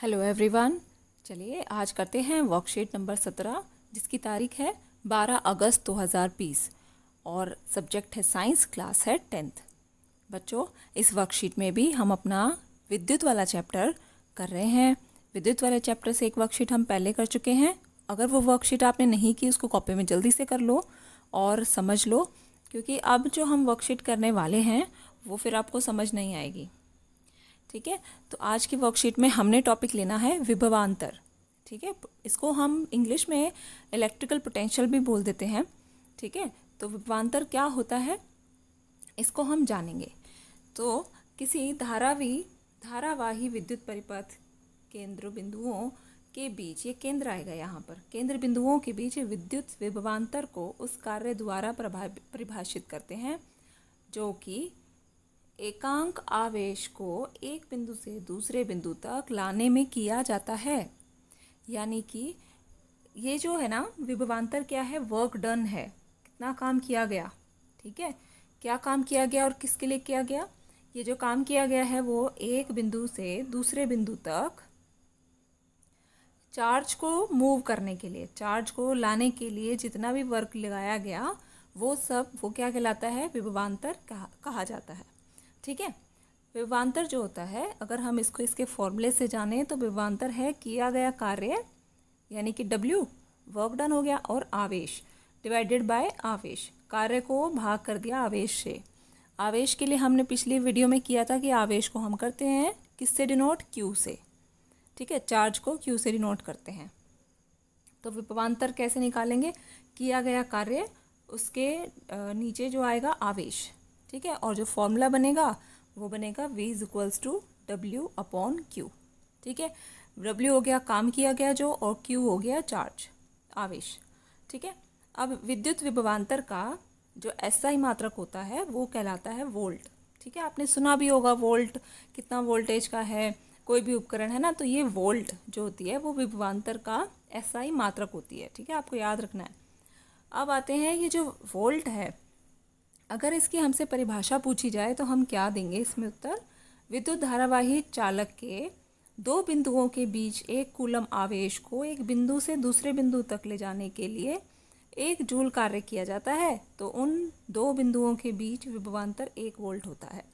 hello everyone चलिए आज करते हैं वर्कशीट नंबर सत्रह जिसकी तारीख है बारह अगस्त दो हज़ार बीस और सब्जेक्ट है साइंस क्लास है टेंथ बच्चों इस वर्कशीट में भी हम अपना विद्युत वाला चैप्टर कर रहे हैं विद्युत वाले चैप्टर से एक वर्कशीट हम पहले कर चुके हैं अगर वो वर्कशीट आपने नहीं की उसको कॉपी में जल्दी से कर लो और समझ लो क्योंकि अब जो हम वर्कशीट करने वाले हैं वो फिर आपको समझ नहीं आएगी ठीक है तो आज की वर्कशीट में हमने टॉपिक लेना है विभवांतर ठीक है इसको हम इंग्लिश में इलेक्ट्रिकल पोटेंशियल भी बोल देते हैं ठीक है तो विभवांतर क्या होता है इसको हम जानेंगे तो किसी धारावी धारावाही विद्युत परिपथ केंद्र बिंदुओं के बीच ये केंद्र आएगा यहाँ पर केंद्र बिंदुओं के बीच विद्युत विभवांतर को उस कार्य द्वारा परिभाषित करते हैं जो कि एकांक आवेश को एक बिंदु से दूसरे बिंदु तक लाने में किया जाता है यानी कि ये जो है ना विभवान्तर क्या है वर्क डन है कितना काम किया गया ठीक है क्या काम किया गया और किसके लिए किया गया ये जो काम किया गया है वो एक बिंदु से दूसरे बिंदु तक चार्ज को मूव करने के लिए चार्ज को लाने के लिए जितना भी वर्क लगाया गया वो सब वो क्या कहलाता है विभवान्तर कहा, कहा जाता है ठीक है विवांतर जो होता है अगर हम इसको इसके फॉर्मूले से जाने तो विवांतर है किया गया कार्य यानी कि डब्ल्यू वर्क डन हो गया और आवेश डिवाइडेड बाय आवेश कार्य को भाग कर दिया आवेश से आवेश के लिए हमने पिछली वीडियो में किया था कि आवेश को हम करते हैं किससे डिनोट क्यू से ठीक है चार्ज को क्यू से डिनोट करते हैं तो विपवांतर कैसे निकालेंगे किया गया कार्य उसके नीचे जो आएगा आवेश ठीक है और जो फॉर्मूला बनेगा वो बनेगा V is equals to W upon Q ठीक है डब्ल्यू हो गया काम किया गया जो और क्यू हो गया चार्ज आवेश ठीक है अब विद्युत विभवान्तर का जो ऐसा ही मात्रक होता है वो कहलाता है वोल्ट ठीक है आपने सुना भी होगा वोल्ट कितना वोल्टेज का है कोई भी उपकरण है ना तो ये वोल्ट जो होती है वो विभवान्तर का एस आई मात्रक होती है ठीक है आपको याद रखना है अब आते हैं ये जो वोल्ट है अगर इसकी हमसे परिभाषा पूछी जाए तो हम क्या देंगे इसमें उत्तर विद्युत धारावाही चालक के दो बिंदुओं के बीच एक कूलम आवेश को एक बिंदु से दूसरे बिंदु तक ले जाने के लिए एक जूल कार्य किया जाता है तो उन दो बिंदुओं के बीच विभवान्तर एक वोल्ट होता है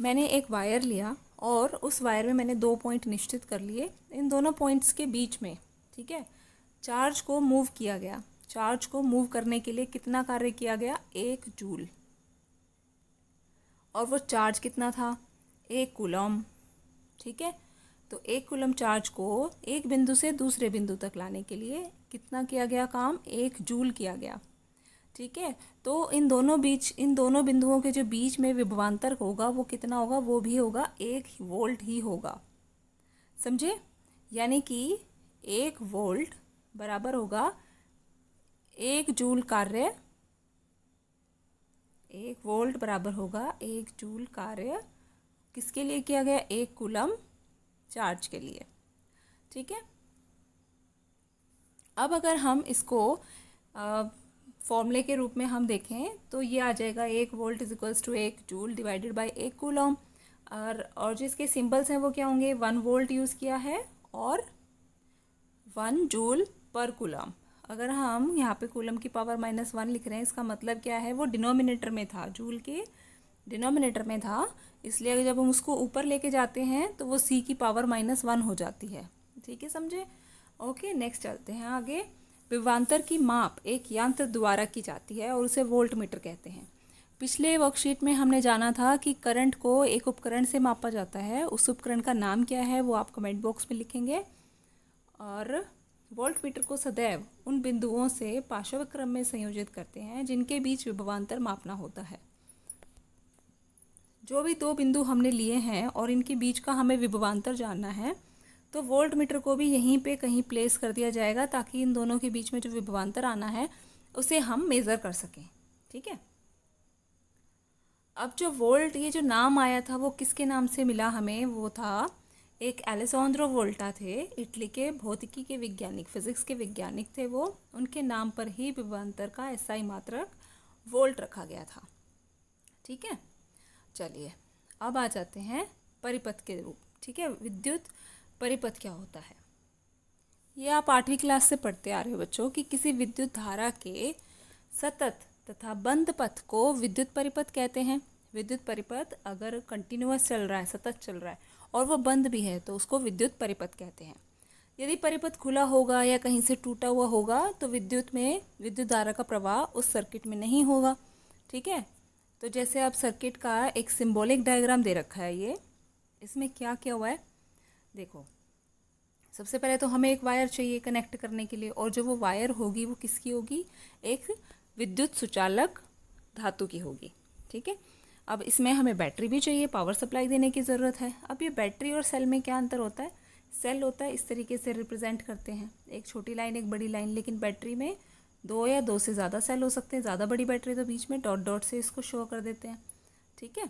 मैंने एक वायर लिया और उस वायर में मैंने दो पॉइंट निश्चित कर लिए इन दोनों पॉइंट्स के बीच में ठीक है चार्ज को मूव किया गया चार्ज को मूव करने के लिए कितना कार्य किया गया एक जूल और वो चार्ज कितना था एक कुलम ठीक है तो एक कुलम चार्ज को एक बिंदु से दूसरे बिंदु तक लाने के लिए कितना किया गया काम एक जूल किया गया ठीक है तो इन दोनों बीच इन दोनों बिंदुओं के जो बीच में विभवांतर होगा वो कितना होगा वो भी होगा एक वोल्ट ही होगा समझे यानी कि एक वोल्ट बराबर होगा एक जूल कार्य एक वोल्ट बराबर होगा एक जूल कार्य किसके लिए किया गया एक कुलम चार्ज के लिए ठीक है अब अगर हम इसको फॉर्मूले के रूप में हम देखें तो ये आ जाएगा एक वोल्ट इज इक्वल्स टू एक जूल डिवाइडेड बाय एक कुलम और और जिसके सिंबल्स हैं वो क्या होंगे वन वोल्ट यूज़ किया है और वन जूल पर कुलम अगर हम यहाँ पे कूलम की पावर माइनस वन लिख रहे हैं इसका मतलब क्या है वो डिनोमिनेटर में था जूल के डिनोमिनेटर में था इसलिए अगर जब हम उसको ऊपर लेके जाते हैं तो वो सी की पावर माइनस वन हो जाती है ठीक है समझे ओके नेक्स्ट चलते हैं आगे विवांतर की माप एक यंत्र द्वारा की जाती है और उसे वोल्ट मीटर कहते हैं पिछले वर्कशीट में हमने जाना था कि करंट को एक उपकरण से मापा जाता है उस उपकरण का नाम क्या है वो आप कमेंट बॉक्स में लिखेंगे और वोल्ट मीटर को सदैव उन बिंदुओं से पार्श्व क्रम में संयोजित करते हैं जिनके बीच विभवान्तर मापना होता है जो भी दो बिंदु हमने लिए हैं और इनके बीच का हमें विभवान्तर जानना है तो वोल्ट मीटर को भी यहीं पे कहीं प्लेस कर दिया जाएगा ताकि इन दोनों के बीच में जो विभवान्तर आना है उसे हम मेज़र कर सकें ठीक है अब जो वोल्ट ये जो नाम आया था वो किसके नाम से मिला हमें वो था एक एलेसोंद्रो वोल्टा थे इटली के भौतिकी के वैज्ञानिक फिजिक्स के वैज्ञानिक थे वो उनके नाम पर ही विभवांतर का एसआई मात्रक वोल्ट रखा गया था ठीक है चलिए अब आ जाते हैं परिपथ के रूप ठीक है विद्युत परिपथ क्या होता है ये आप आठवीं क्लास से पढ़ते आ रहे हो बच्चों कि किसी विद्युत धारा के सतत तथा बंद पथ को विद्युत परिपथ कहते हैं विद्युत परिपथ अगर कंटिन्यूस चल रहा है सतत चल रहा है और वह बंद भी है तो उसको विद्युत परिपथ कहते हैं यदि परिपथ खुला होगा या कहीं से टूटा हुआ होगा तो विद्युत में विद्युत धारा का प्रवाह उस सर्किट में नहीं होगा ठीक है तो जैसे आप सर्किट का एक सिंबॉलिक डायग्राम दे रखा है ये इसमें क्या क्या हुआ है देखो सबसे पहले तो हमें एक वायर चाहिए कनेक्ट करने के लिए और जो वो वायर होगी वो किसकी होगी एक विद्युत सुचालक धातु की होगी ठीक है अब इसमें हमें बैटरी भी चाहिए पावर सप्लाई देने की ज़रूरत है अब ये बैटरी और सेल में क्या अंतर होता है सेल होता है इस तरीके से रिप्रेजेंट करते हैं एक छोटी लाइन एक बड़ी लाइन लेकिन बैटरी में दो या दो से ज़्यादा सेल हो सकते हैं ज़्यादा बड़ी बैटरी तो बीच में डॉट डॉट से इसको शो कर देते हैं ठीक है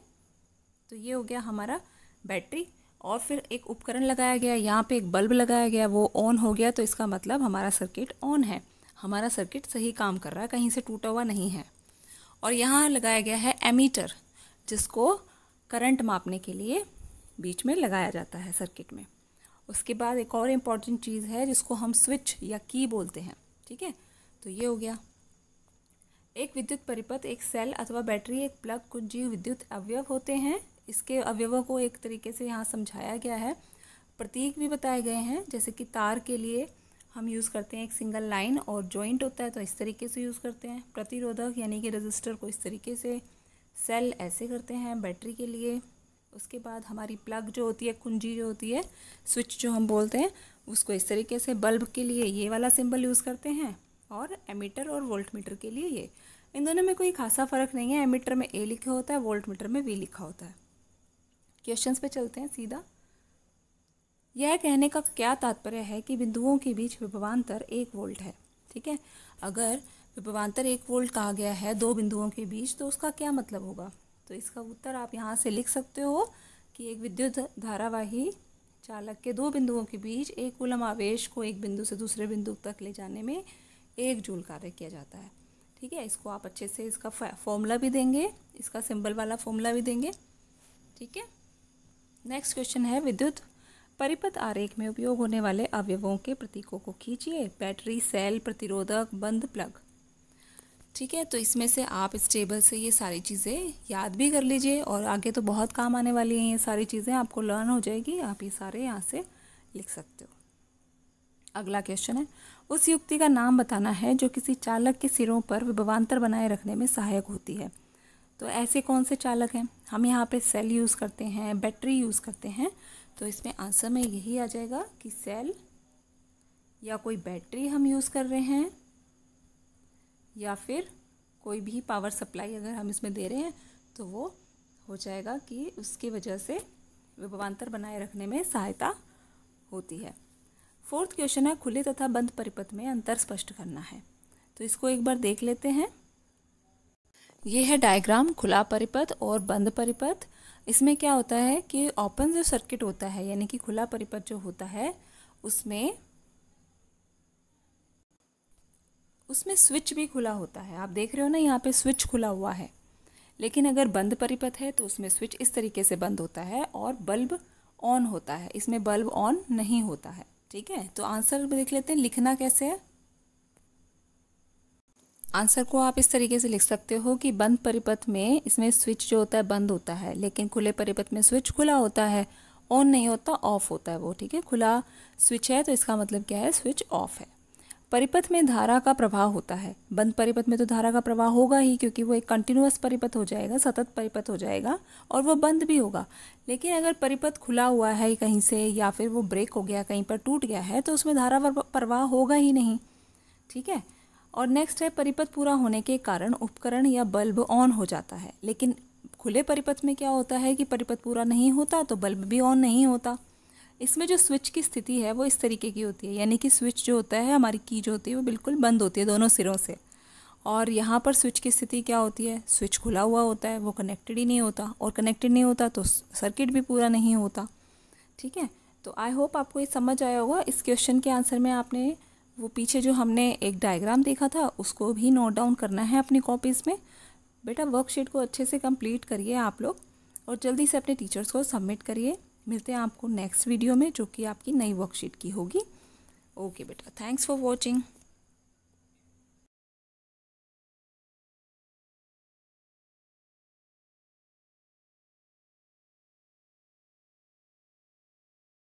तो ये हो गया हमारा बैटरी और फिर एक उपकरण लगाया गया यहाँ पे एक बल्ब लगाया गया वो ऑन हो गया तो इसका मतलब हमारा सर्किट ऑन है हमारा सर्किट सही काम कर रहा है कहीं से टूटा हुआ नहीं है और यहाँ लगाया गया है एमीटर जिसको करंट मापने के लिए बीच में लगाया जाता है सर्किट में उसके बाद एक और इम्पॉर्टेंट चीज़ है जिसको हम स्विच या की बोलते हैं ठीक है तो ये हो गया एक विद्युत परिपथ एक सेल अथवा बैटरी एक प्लग कुछ जीव विद्युत अवयव होते हैं इसके अवयवों को एक तरीके से यहाँ समझाया गया है प्रतीक भी बताए गए हैं जैसे कि तार के लिए हम यूज़ करते हैं एक सिंगल लाइन और जॉइंट होता है तो इस तरीके से यूज़ करते हैं प्रतिरोधक यानी कि रजिस्टर को इस तरीके से सेल ऐसे करते हैं बैटरी के लिए उसके बाद हमारी प्लग जो होती है कुंजी जो होती है स्विच जो हम बोलते हैं उसको इस तरीके से बल्ब के लिए ये वाला सिंबल यूज़ करते हैं और एमीटर और वोल्ट मीटर के लिए ये इन दोनों में कोई खासा फ़र्क नहीं है एमीटर में ए लिखा होता है वोल्ट मीटर में वी लिखा होता है क्वेश्चंस पे चलते हैं सीधा यह कहने का क्या तात्पर्य है कि बिंदुओं के बीच विभवान्तर एक वोल्ट है ठीक है अगर विभवान्तर एक वोल्ट कहा गया है दो बिंदुओं के बीच तो उसका क्या मतलब होगा तो इसका उत्तर आप यहाँ से लिख सकते हो कि एक विद्युत धारावाही चालक के दो बिंदुओं के बीच एक कुलम आवेश को एक बिंदु से दूसरे बिंदु तक ले जाने में एक जूल कार्य किया जाता है ठीक है इसको आप अच्छे से इसका फॉर्मूला भी देंगे इसका सिंबल वाला फॉर्मूला भी देंगे ठीक है नेक्स्ट क्वेश्चन है विद्युत परिपथ आरेख में उपयोग होने वाले अवयवों के प्रतीकों को खींचिए बैटरी सेल प्रतिरोधक बंद प्लग ठीक है तो इसमें से आप इस टेबल से ये सारी चीज़ें याद भी कर लीजिए और आगे तो बहुत काम आने वाली हैं ये सारी चीज़ें आपको लर्न हो जाएगी आप ये सारे यहाँ से लिख सकते हो अगला क्वेश्चन है उस युक्ति का नाम बताना है जो किसी चालक के सिरों पर विभवान्तर बनाए रखने में सहायक होती है तो ऐसे कौन से चालक हैं हम यहाँ पे सेल यूज़ करते हैं बैटरी यूज़ करते हैं तो इसमें आंसर में यही आ जाएगा कि सेल या कोई बैटरी हम यूज़ कर रहे हैं या फिर कोई भी पावर सप्लाई अगर हम इसमें दे रहे हैं तो वो हो जाएगा कि उसकी वजह से विभवान्तर बनाए रखने में सहायता होती है फोर्थ क्वेश्चन है खुले तथा बंद परिपथ में अंतर स्पष्ट करना है तो इसको एक बार देख लेते हैं ये है डायग्राम खुला परिपथ और बंद परिपथ इसमें क्या होता है कि ओपन जो सर्किट होता है यानी कि खुला परिपथ जो होता है उसमें उसमें स्विच भी खुला होता है आप देख रहे हो ना यहाँ पे स्विच खुला हुआ है लेकिन अगर बंद परिपथ है तो उसमें स्विच इस तरीके से बंद होता है और बल्ब ऑन होता है इसमें बल्ब ऑन नहीं होता है ठीक है तो आंसर देख लेते हैं लिखना कैसे है आंसर को आप इस तरीके से लिख सकते हो कि बंद परिपथ में इसमें स्विच जो होता है बंद होता है लेकिन खुले परिपथ में स्विच खुला होता है ऑन नहीं होता ऑफ होता है वो ठीक है खुला स्विच है तो इसका मतलब क्या है स्विच ऑफ है परिपथ में धारा का प्रवाह होता है बंद परिपथ में तो धारा का प्रवाह होगा ही क्योंकि वो एक कंटिन्यूस परिपथ हो जाएगा सतत परिपथ हो जाएगा और वो बंद भी होगा लेकिन अगर परिपथ खुला हुआ है कहीं से या फिर वो ब्रेक हो गया कहीं पर टूट गया है तो उसमें धारा प्रवाह होगा ही नहीं ठीक है और नेक्स्ट है परिपथ पूरा होने के कारण उपकरण या बल्ब ऑन हो जाता है लेकिन खुले परिपथ में क्या होता है कि परिपथ पूरा नहीं होता तो बल्ब भी ऑन नहीं होता इसमें जो स्विच की स्थिति है वो इस तरीके की होती है यानी कि स्विच जो होता है हमारी की जो होती है वो बिल्कुल बंद होती है दोनों सिरों से और यहाँ पर स्विच की स्थिति क्या होती है स्विच खुला हुआ होता है वो कनेक्टेड ही नहीं होता और कनेक्टेड नहीं होता तो सर्किट भी पूरा नहीं होता ठीक है तो आई होप आपको ये समझ आया होगा इस क्वेश्चन के आंसर में आपने वो पीछे जो हमने एक डायग्राम देखा था उसको भी नोट डाउन करना है अपनी कॉपीज़ में बेटा वर्कशीट को अच्छे से कंप्लीट करिए आप लोग और जल्दी से अपने टीचर्स को सबमिट करिए मिलते हैं आपको नेक्स्ट वीडियो में जो कि आपकी नई वर्कशीट की होगी ओके बेटा थैंक्स फॉर वॉचिंग